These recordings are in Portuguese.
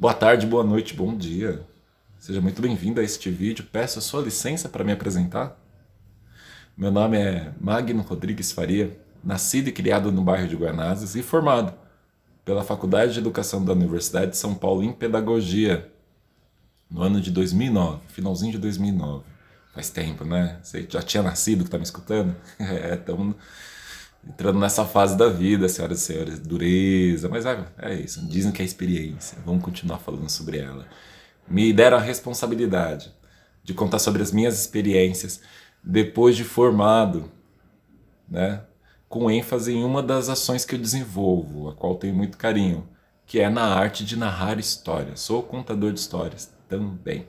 Boa tarde, boa noite, bom dia. Seja muito bem-vindo a este vídeo. Peço a sua licença para me apresentar. Meu nome é Magno Rodrigues Faria, nascido e criado no bairro de Guanazes e formado pela Faculdade de Educação da Universidade de São Paulo em Pedagogia no ano de 2009, finalzinho de 2009. Faz tempo, né? Você já tinha nascido que está me escutando? é, estamos entrando nessa fase da vida, senhoras e senhores, dureza, mas é, é isso, dizem que é experiência, vamos continuar falando sobre ela. Me deram a responsabilidade de contar sobre as minhas experiências depois de formado, né? Com ênfase em uma das ações que eu desenvolvo, a qual tenho muito carinho, que é na arte de narrar histórias. Sou contador de histórias também.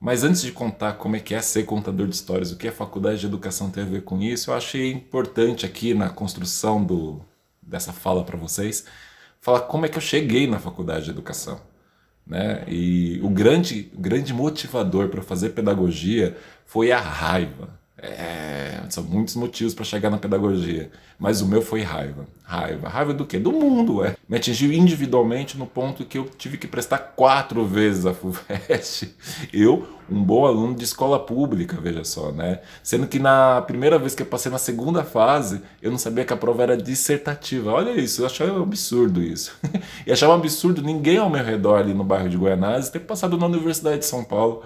Mas antes de contar como é que é ser contador de histórias, o que a faculdade de educação tem a ver com isso, eu achei importante aqui na construção do, dessa fala para vocês, falar como é que eu cheguei na faculdade de educação. Né? E o grande, grande motivador para fazer pedagogia foi a raiva. É, são muitos motivos para chegar na pedagogia, mas o meu foi raiva. Raiva. Raiva do quê? Do mundo, é. Me atingiu individualmente no ponto que eu tive que prestar quatro vezes a FUVEST. Eu, um bom aluno de escola pública, veja só, né? Sendo que na primeira vez que eu passei na segunda fase, eu não sabia que a prova era dissertativa. Olha isso, eu achava absurdo isso. e achava um absurdo ninguém ao meu redor ali no bairro de Guianazes ter passado na Universidade de São Paulo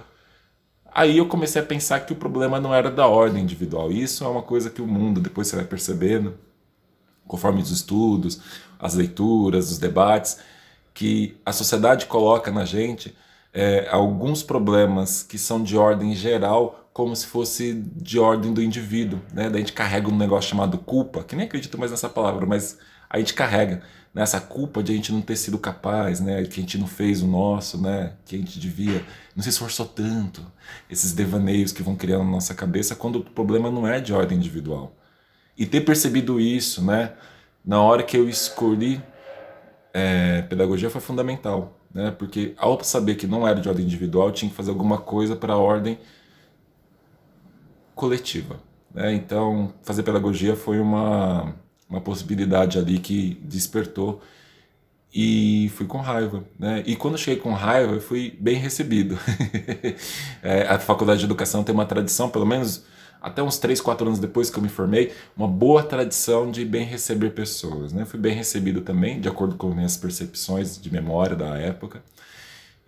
Aí eu comecei a pensar que o problema não era da ordem individual. Isso é uma coisa que o mundo depois você vai percebendo, conforme os estudos, as leituras, os debates, que a sociedade coloca na gente é, alguns problemas que são de ordem geral, como se fosse de ordem do indivíduo. Né? Daí a gente carrega um negócio chamado culpa, que nem acredito mais nessa palavra, mas a gente carrega né, essa culpa de a gente não ter sido capaz, né, que a gente não fez o nosso, né, que a gente devia, não se esforçou tanto. Esses devaneios que vão criando na nossa cabeça quando o problema não é de ordem individual. E ter percebido isso, né, na hora que eu escolhi é, pedagogia foi fundamental, né, porque ao saber que não era de ordem individual, eu tinha que fazer alguma coisa para a ordem coletiva. Né? Então, fazer pedagogia foi uma uma possibilidade ali que despertou e fui com raiva, né? E quando cheguei com raiva, fui bem recebido. é, a faculdade de educação tem uma tradição, pelo menos até uns 3, 4 anos depois que eu me formei, uma boa tradição de bem receber pessoas, né? Fui bem recebido também, de acordo com minhas percepções de memória da época.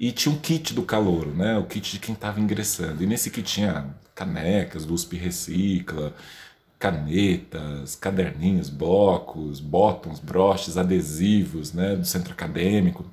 E tinha um kit do calouro, né? O kit de quem estava ingressando. E nesse kit tinha canecas, luz Recicla, canetas, caderninhos, blocos, botões, broches, adesivos né, do centro acadêmico.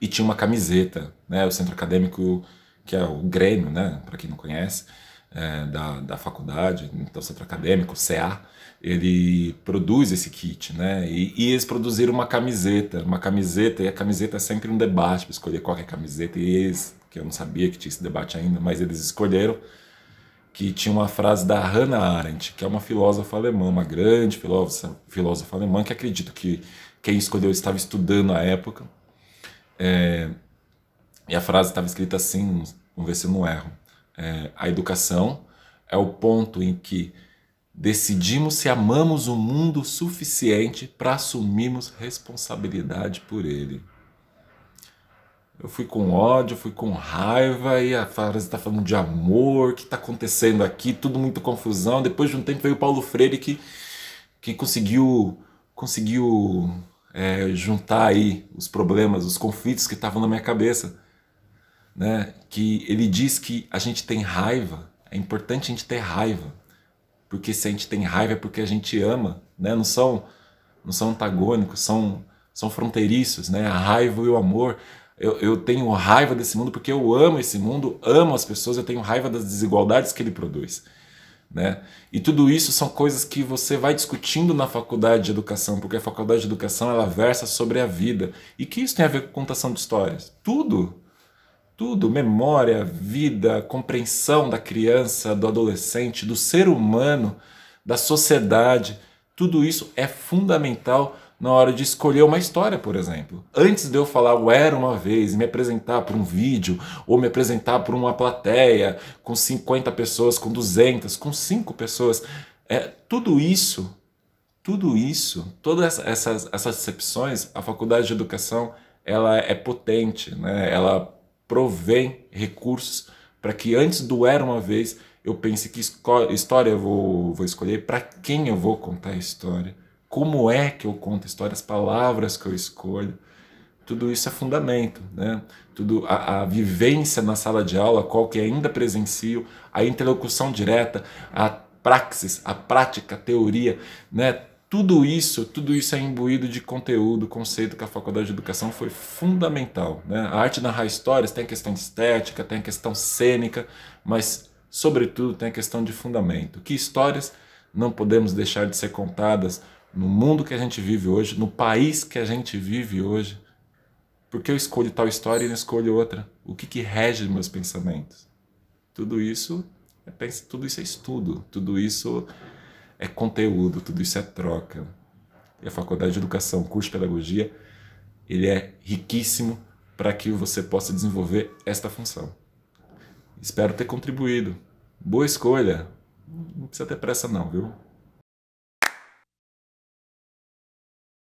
E tinha uma camiseta, né, o centro acadêmico, que é o Grêmio, né, para quem não conhece, é, da, da faculdade, então centro acadêmico, CA, ele produz esse kit, né? E, e, eles produziram uma camiseta, uma camiseta, e a camiseta é sempre um debate para escolher qual é a camiseta, e eles, que eu não sabia que tinha esse debate ainda, mas eles escolheram que tinha uma frase da Hannah Arendt, que é uma filósofa alemã, uma grande filósofa, filósofa alemã, que acredito que quem escolheu estava estudando a época. É, e a frase estava escrita assim, vamos ver se eu não erro. É, a educação é o ponto em que decidimos se amamos o mundo suficiente para assumirmos responsabilidade por ele eu fui com ódio, fui com raiva, e a frase está falando de amor, o que está acontecendo aqui, tudo muito confusão. Depois de um tempo veio o Paulo Freire que, que conseguiu, conseguiu é, juntar aí os problemas, os conflitos que estavam na minha cabeça. Né? Que ele diz que a gente tem raiva, é importante a gente ter raiva, porque se a gente tem raiva é porque a gente ama, né? não, são, não são antagônicos, são, são fronteiriços, né? a raiva e o amor eu, eu tenho raiva desse mundo porque eu amo esse mundo, amo as pessoas, eu tenho raiva das desigualdades que ele produz. Né? E tudo isso são coisas que você vai discutindo na faculdade de educação, porque a faculdade de educação ela versa sobre a vida. E que isso tem a ver com contação de histórias? Tudo. Tudo, memória, vida, compreensão da criança, do adolescente, do ser humano, da sociedade, tudo isso é fundamental na hora de escolher uma história, por exemplo. Antes de eu falar o Era uma vez, me apresentar para um vídeo ou me apresentar para uma plateia com 50 pessoas, com 200, com 5 pessoas, é, tudo isso, tudo isso, todas essas, essas a faculdade de educação ela é potente, né? ela provém recursos para que antes do Era uma vez eu pense que história eu vou, vou escolher, para quem eu vou contar a história, como é que eu conto a história, as palavras que eu escolho. Tudo isso é fundamento, né? Tudo a, a vivência na sala de aula, qual que ainda presencio, a interlocução direta, a praxis, a prática, a teoria, né? Tudo isso, tudo isso é imbuído de conteúdo, conceito que a Faculdade de Educação foi fundamental. Né? A arte narrar histórias tem a questão estética, tem a questão cênica, mas, sobretudo, tem a questão de fundamento. Que histórias não podemos deixar de ser contadas no mundo que a gente vive hoje, no país que a gente vive hoje, por que eu escolho tal história e não escolho outra? O que, que rege meus pensamentos? Tudo isso é tudo isso é estudo, tudo isso é conteúdo, tudo isso é troca. E a Faculdade de Educação, curso de Pedagogia, ele é riquíssimo para que você possa desenvolver esta função. Espero ter contribuído. Boa escolha. Não precisa ter pressa não, viu?